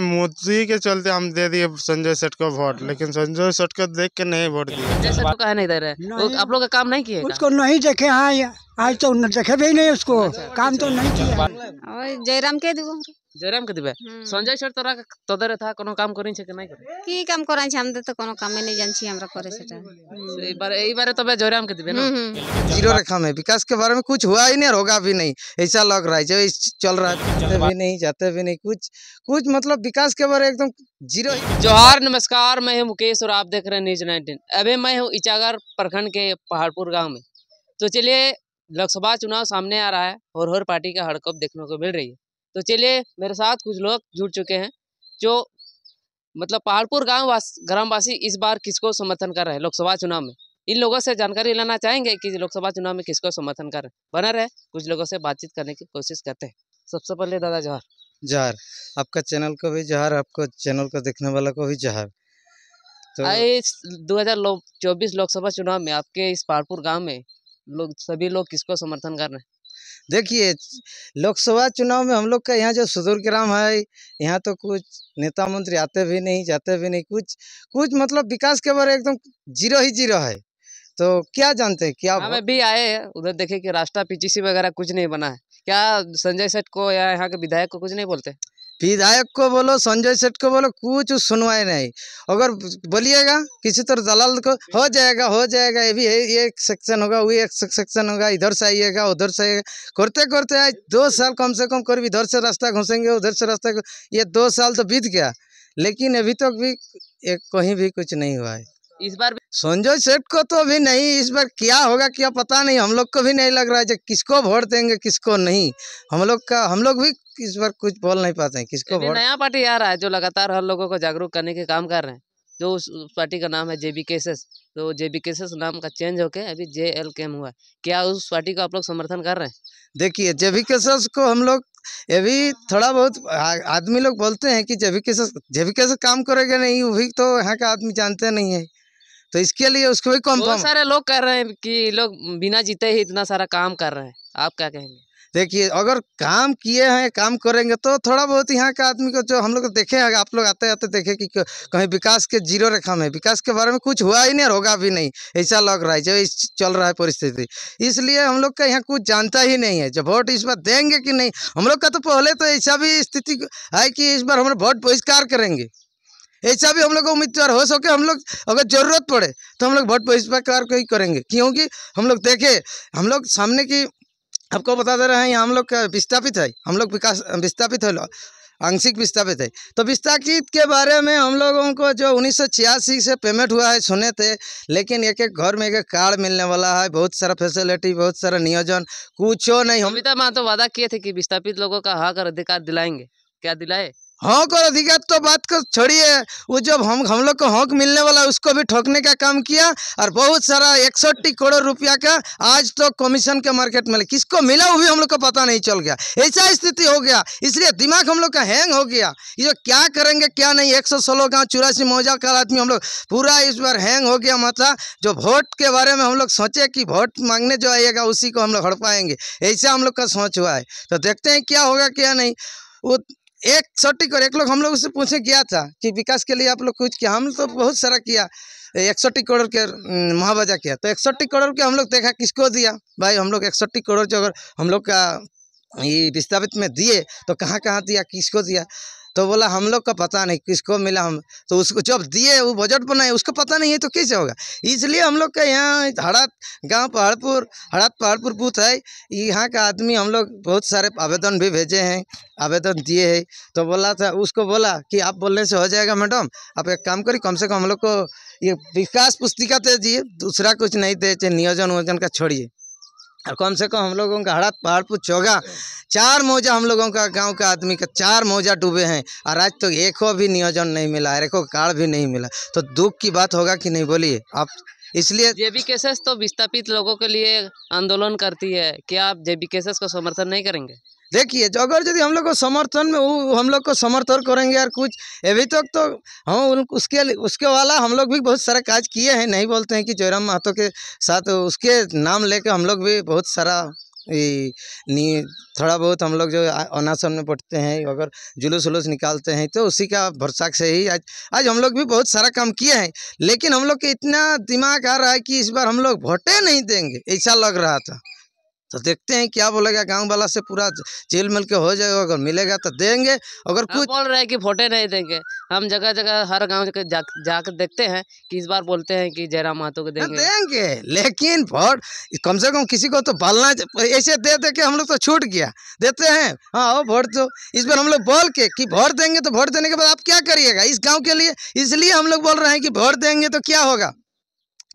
मोदी के चलते हम दे दिए संजय सेठ को वोट हाँ। लेकिन संजय सेठ को देख के नहीं वोट दिए नहीं दे रहे वो आप लोग का काम नहीं किए उसको नहीं देखे हाँ आज तो देखे भी नहीं उसको अच्छा, काम तो नहीं किया अच्छा। जयराम के दू के दिबे हम्म। संजय सर तोरा জয়রাম কে দিবে সঞ্জয় স্যার তোরা তোদের থা কোনো কাম করিছে কি নাই করে কি कोनो काम तो नै जान छी हमरा करे জানছি त করে बार এইবারে बार तबे জয়রাम के दिबे न जीरो रेखा में विकास के बारे में कुछ हुआ ही नहीं होगा भी नहीं ऐसा लग रहा है जो चल रहा है जाते भी नहीं जाते भी नहीं कुछ कुछ मतलब विकास के बारे एकदम जीरो जोहार नमस्कार मैं हूं मुकेश और आप देख रहे हैं न्यूज 19 अभी मैं हूं इचागर प्रखंड के पहाड़पुर गांव में तो चलिए लोकसभा चुनाव सामने आ रहा है और हर पार्टी का हड़कप देखने को मिल रही है तो चलिए मेरे साथ कुछ लोग जुड़ चुके हैं जो मतलब पहाड़पुर गाँव वास, ग्रामवासी इस बार किसको समर्थन कर रहे हैं लोकसभा चुनाव में इन लोगों से जानकारी लेना चाहेंगे कि लोकसभा चुनाव में किसको समर्थन कर बने रहे कुछ लोगों से बातचीत करने की कोशिश करते हैं सबसे पहले दादा जोहर जोहर आपका चैनल को भी जोहर आपको चैनल को देखने वाला को भी जोहर तो लो, चौबीस लोकसभा चुनाव में आपके इस पहाड़पुर गांव में लोग सभी लोग किसको समर्थन कर रहे हैं देखिए लोकसभा चुनाव में हम लोग का यहाँ जो सुदूर ग्राम है यहाँ तो कुछ नेता मंत्री आते भी नहीं जाते भी नहीं कुछ कुछ मतलब विकास के बारे एकदम जीरो ही जीरो है तो क्या जानते हैं क्या हम हाँ, भी आए हैं उधर देखे कि रास्ता पीजीसी वगैरह कुछ नहीं बना है क्या संजय सेठ को या यहाँ के विधायक को कुछ नहीं बोलते विधायक को बोलो संजय सेठ को बोलो कुछ सुनवाई नहीं अगर बोलिएगा किसी तरह दलाल को हो जाएगा हो जाएगा ये भी ये एक सेक्शन होगा वो एक सेक्शन होगा इधर से आइएगा उधर से आइएगा करते करते आज दो साल कम से कम भी इधर से रास्ता घुसेंगे उधर से रास्ता ये दो साल तो बीत गया लेकिन अभी तक तो भी एक कहीं भी कुछ नहीं हुआ है इस बार संजय सेठ को तो अभी नहीं इस बार क्या होगा क्या पता नहीं हम लोग को भी नहीं लग रहा है किसको वोट देंगे किसको नहीं हम लोग का हम लोग भी इस बार कुछ बोल नहीं पाते हैं किसको नया पार्टी आ रहा है जो लगातार हर लोगों को जागरूक करने के काम कर रहे हैं जो उस पार्टी का नाम है जे बी केसेस तो जे बी केसेस नाम का चेंज होके अभी जे एल के एम हुआ क्या उस पार्टी का आप लोग समर्थन कर रहे हैं देखिए जे बी केसेस को हम लोग ये भी थोड़ा बहुत आदमी लोग बोलते हैं कि J B cases J B cases काम करेगा नहीं वो भी तो यहाँ का आदमी जानते नहीं है तो इसके लिए उसको भी कॉन्फर्म सारे लोग कह रहे हैं कि लोग बिना जीते ही इतना सारा काम कर रहे हैं आप क्या कहेंगे देखिए अगर काम किए हैं काम करेंगे तो थोड़ा बहुत यहाँ का आदमी को जो हम लोग देखे हैं आप लोग आते आते देखे कि कहीं विकास के जीरो रेखा में विकास के बारे में कुछ हुआ ही नहीं और होगा भी नहीं ऐसा लग रहा है जो इस चल रहा है परिस्थिति इसलिए हम लोग का यहाँ कुछ जानता ही नहीं है जो वोट इस बार देंगे कि नहीं हम लोग का तो पहले तो ऐसा भी स्थिति है कि इस बार हम लोग वोट बहिष्कार करेंगे ऐसा भी हम लोग उम्मीदवार हो सके हम लोग अगर ज़रूरत पड़े तो हम लोग वोट बहिष्कार को ही करेंगे क्योंकि हम लोग देखे हम लोग सामने की आपको बता दे रहे हैं हम लोग विस्थापित है हम लोग विकास विस्थापित है आंशिक विस्थापित है तो विस्थापित के बारे में हम लोगों को जो उन्नीस से पेमेंट हुआ है सुने थे लेकिन एक एक घर में एक एक कार्ड मिलने वाला है बहुत सारा फैसिलिटी बहुत सारा नियोजन कुछ नहीं हम तो वादा किए थे कि विस्थापित लोगों का हक अधिकार दिलाएंगे क्या दिलाए हॉक हाँ, और अधिकार तो बात को छोड़िए वो जब हम हम लोग को हक मिलने वाला उसको भी ठोकने का काम किया और बहुत सारा इकसठ करोड़ रुपया का आज तो कमीशन के मार्केट में किसको मिला वो भी हम लोग को पता नहीं चल गया ऐसा स्थिति हो गया इसलिए दिमाग हम लोग का हैंग हो गया ये क्या करेंगे क्या नहीं एक सौ सोलह गाँव चौरासी मौजा का आदमी हम लोग पूरा इस बार हैंग हो गया माता जो वोट के बारे में हम लोग सोचे कि वोट मांगने जो आइएगा उसी को हम लोग हड़पाएंगे ऐसा हम लोग का सोच हुआ है तो देखते हैं क्या होगा क्या नहीं वो एक सटीक एक लोग हम लोग उससे पूछे किया था कि विकास के लिए आप लोग कुछ किया हम तो बहुत सारा किया इकसठ करोड़ के महावजा किया तो इकसठ करोड़ के हम लोग देखा किसको दिया भाई हम लोग इकसठ करोड़ जो अगर हम लोग का ये विस्थापित में दिए तो कहाँ कहाँ दिया किसको दिया तो बोला हम लोग का पता नहीं किसको मिला हम तो उसको जब दिए वो बजट बनाए उसको पता नहीं है तो कैसे होगा इसलिए हम लोग का यहाँ हड़ात गांव पहाड़पुर हड़ात पहाड़पुर बूथ है यहाँ का आदमी हम लोग बहुत सारे आवेदन भी भेजे हैं आवेदन दिए है तो बोला था उसको बोला कि आप बोलने से हो जाएगा मैडम आप एक काम करिए कम से कम हम लोग को ये विकास पुस्तिका दे दिए दूसरा कुछ नहीं दे नियोजन वोजन का छोड़िए और कम से कम हम लोगों का हड़ा पहाड़ पुछ होगा चार मोजा हम लोगों का गांव का आदमी का चार मोजा डूबे हैं और आज तो एको भी नियोजन नहीं मिला है एक कार्ड भी नहीं मिला तो दुख की बात होगा कि नहीं बोलिए आप इसलिए जेबी केसेस तो विस्थापित लोगों के लिए आंदोलन करती है क्या आप जेबी केसेस का समर्थन नहीं करेंगे देखिए जो अगर यदि हम लोग को समर्थन में वो हम लोग को समर्थन करेंगे यार कुछ अभी तक तो हम हाँ, उसके उसके वाला हम लोग भी बहुत सारा काज किए हैं नहीं बोलते हैं कि जयराम महतो के साथ उसके नाम लेके हम लोग भी बहुत सारा नी थोड़ा बहुत हम लोग जो अनाशन में पढ़ते हैं अगर जुलूस उलूस निकालते हैं तो उसी का भरसा से ही आज आज हम लोग भी बहुत सारा काम किए हैं लेकिन हम लोग के इतना दिमाग आ रहा है कि इस बार हम लोग भोटे नहीं देंगे ऐसा लग रहा था तो देखते हैं क्या बोलेगा गांव वाला से पूरा झील मिल के हो जाएगा अगर मिलेगा तो देंगे अगर कुछ बोल रहे हैं कि फोटे नहीं देंगे हम जगह जगह हर गांव के जा, देखते हैं कि इस बार बोलते हैं कि जयराम मातो को तो देंगे देंगे लेकिन वोट कम से कम किसी को तो बोलना ऐसे दे दे के हम लोग तो छूट गया देते हैं हाँ ओ वोट दो इस बार हम लोग बोल के कि वोट देंगे तो वोट देने के बाद आप क्या करिएगा इस गाँव के लिए इसलिए हम लोग बोल रहे हैं कि वोट देंगे तो क्या होगा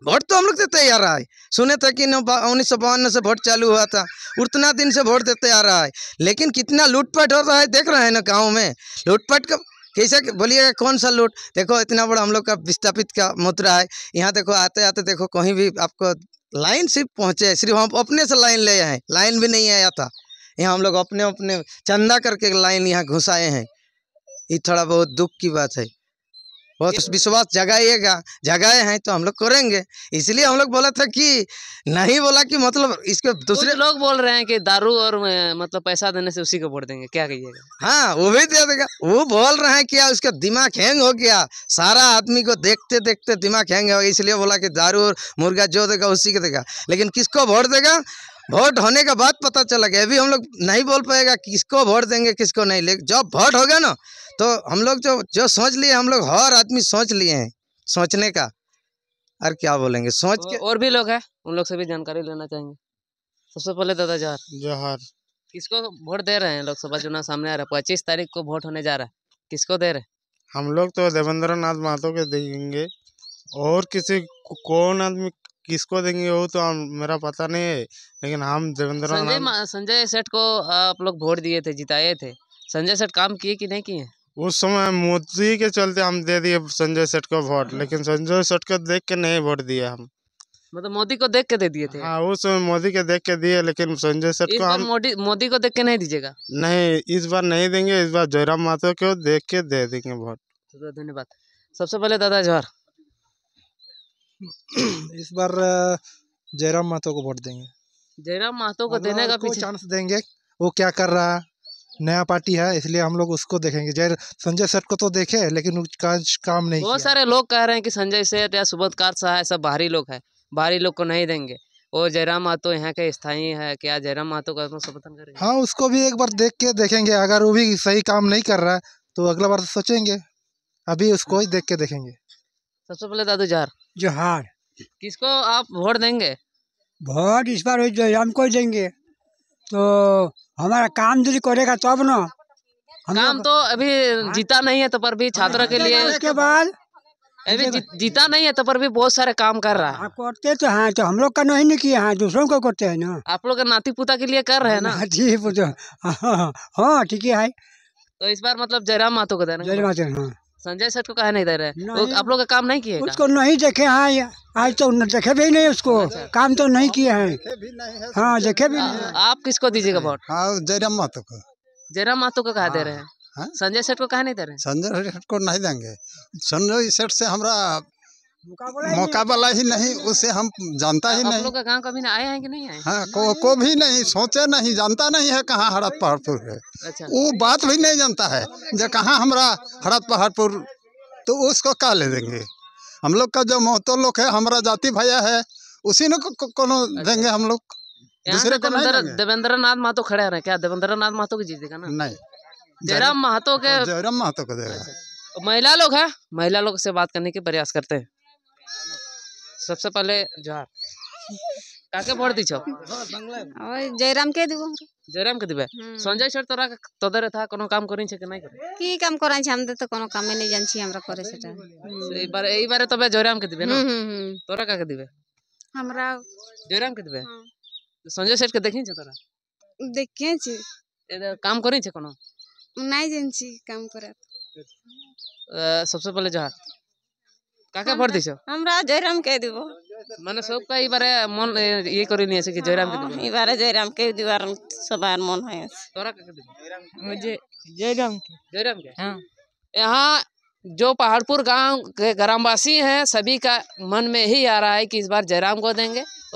वोट तो हम लोग देते आ रहा है सुने थे कि उन्नीस सौ बावन से वोट चालू हुआ था उतना दिन से वोट देते आ रहा है लेकिन कितना लूटपाट हो रहा है देख रहे हैं ना गाँव में लूटपाट का कैसे बोलिएगा कौन सा लूट देखो इतना बड़ा हम लोग का विस्थापित का मुद्रा है यहाँ देखो आते आते देखो कहीं भी आपको लाइन सिर्फ पहुँचे सिर्फ हम अपने से लाइन ले आए लाइन भी नहीं आया था यहाँ हम लोग अपने अपने चंदा करके लाइन यहाँ घुसाए हैं ये थोड़ा बहुत दुख की बात है बहुत विश्वास जगाइएगा जगाए हैं तो हम लोग करेंगे इसलिए हम लोग बोला था कि नहीं बोला कि मतलब इसके दूसरे लोग बोल रहे हैं कि दारू और मतलब पैसा देने से उसी को वोट देंगे क्या कहिएगा हाँ वो भी दे देगा वो बोल रहे हैं क्या उसका दिमाग हैंग हो गया सारा आदमी को देखते देखते दिमाग हैंग हो गया इसलिए बोला कि दारू और मुर्गा जो देगा उसी को देगा लेकिन किसको वोट देगा वोट होने के बाद पता चला गया अभी हम लोग नहीं बोल पाएगा किसको वोट देंगे किसको नहीं ले जब वोट हो गया ना तो हम लोग जो जो सोच लिए हम लोग हर आदमी सोच लिए हैं सोचने का और क्या बोलेंगे सोच के और भी लोग हैं उन लोग से भी जानकारी लेना चाहेंगे सबसे पहले दादा जहर जहर किसको वोट दे रहे हैं लोकसभा चुनाव सामने आ रहा है पच्चीस तारीख को वोट होने जा रहा है किसको दे रहे हम लोग तो देवेंद्र नाथ महतो के देंगे और किसी कौन आदमी किसको देंगे वो तो हम मेरा पता नहीं है लेकिन हम देवेंद्र संजय सेठ को आप लोग वोट दिए थे जिताए थे संजय सेठ काम किए कि नहीं किए उस समय मोदी के चलते हम दे दिए संजय सेठ को वोट हाँ। लेकिन संजय सेठ को देख के नहीं वोट दिए हम मतलब मोदी को देख के दे दिए थे हाँ उस समय मोदी के देख के दिए लेकिन संजय सेठ को हम मोदी को देख के नहीं दीजिएगा नहीं इस बार नहीं देंगे इस बार जयराम माथो को देख के दे देंगे वोट तो तो धन्यवाद सबसे पहले दादा जोहर इस बार जयराम महतो को वोट देंगे जयराम महतो को देने का पीछे चांस देंगे वो क्या कर रहा है नया पार्टी है इसलिए हम लोग उसको देखेंगे जय संजय सेठ को तो देखे लेकिन काम नहीं बहुत सारे लोग कह रहे हैं कि संजय सेठ या सुबोध कार सब बाहरी लोग है बाहरी लोग को नहीं देंगे वो जयराम महतो यहाँ के स्थायी है क्या जयराम महतो का समर्थन करेंगे हाँ उसको भी एक बार देख के देखेंगे अगर वो भी सही काम नहीं कर रहा है तो अगला बार सोचेंगे अभी उसको ही देख के देखेंगे सबसे पहले दादू जहर जोहार किसको आप वोट देंगे वोट इस बार हमको ही देंगे तो हमारा काम यदि करेगा तब ना काम तो अभी हाँ। जीता नहीं है तो पर भी छात्रों हाँ। के लिए उसके बाद अभी जीता नहीं है तो पर भी बहुत सारे काम कर रहा है हाँ, करते तो हाँ तो हम लोग का नहीं ना किया है दूसरों को करते हैं ना आप लोग नाती पुता के लिए कर रहे हैं ना जी पुता हाँ ठीक है तो इस बार मतलब जयराम मातो को देना जयराम मातो संजय सर को कहा नहीं दे रहे वो आप लोग का काम नहीं किए उसको नहीं देखे हाँ आज तो देखे भी नहीं उसको अच्छा। काम तो नहीं किए हैं हाँ देखे भी नहीं हाँ, आप किसको दीजिएगा वोट हाँ जयराम महतो को जयराम महतो को कहा दे रहे हाँ। हैं संजय सेठ को कहा नहीं दे रहे संजय सेठ को नहीं देंगे संजय सेठ से हमारा मुकाबला ही नहीं उसे हम जानता ही नहीं लोग गांव कभी आए हैं कि नहीं आए हाँ को, को भी नहीं सोचे नहीं जानता नहीं है कहाँ हड़त पहाड़पुर है अच्छा। वो बात भी नहीं जानता है जो कहाँ हमारा हड़त पहाड़पुर तो उसको क्या ले देंगे हम लोग का जो मोहतो लोग है हमारा जाति भैया है उसी ने को, अच्छा। देंगे हम लोग दूसरे को देवेंद्र नाथ महतो खड़े रहे क्या देवेंद्र नाथ महतो जीत जीतेगा ना नहीं जयराम महतो के जयराम महतो को देगा अच्छा। महिला लोग है महिला लोग से बात करने के प्रयास करते हैं सबसे पहले जोहार काके भोट दी छो ओय जयराम के दिबो जयराम के दिबे हम्म। संजय सर तोरा तोदरे था कोनो काम करिन छे के नै करे की काम कराई छे हम तो कोनो काम नै जान छी हमरा करे सेटा एई बार एई बारे तबे जयराम के दिबे ना हम्म, हम्म, तोरा का के दिबे हमरा जयराम के दिबे संजय सर के देखिन छे तोरा देखे छी एदा काम करिन छे कोनो नै जान छी काम करत सबसे पहले जोहार কাকে ভোট দিছো আমরা জয়রাম কে দিব মানে সবকা এবারে মন ইয়ে করে নিয়েছে কি জয়রাম কে দিব এবারে জয়রাম কে দিবার সবার মন হয় তোরা কাকে দিব জয়রাম কে জয়রাम के हाँ यहाँ जो पहाड़पुर गांव के ग्रामवासी हैं सभी का मन में ही आ रहा है कि इस बार जयराम को देंगे और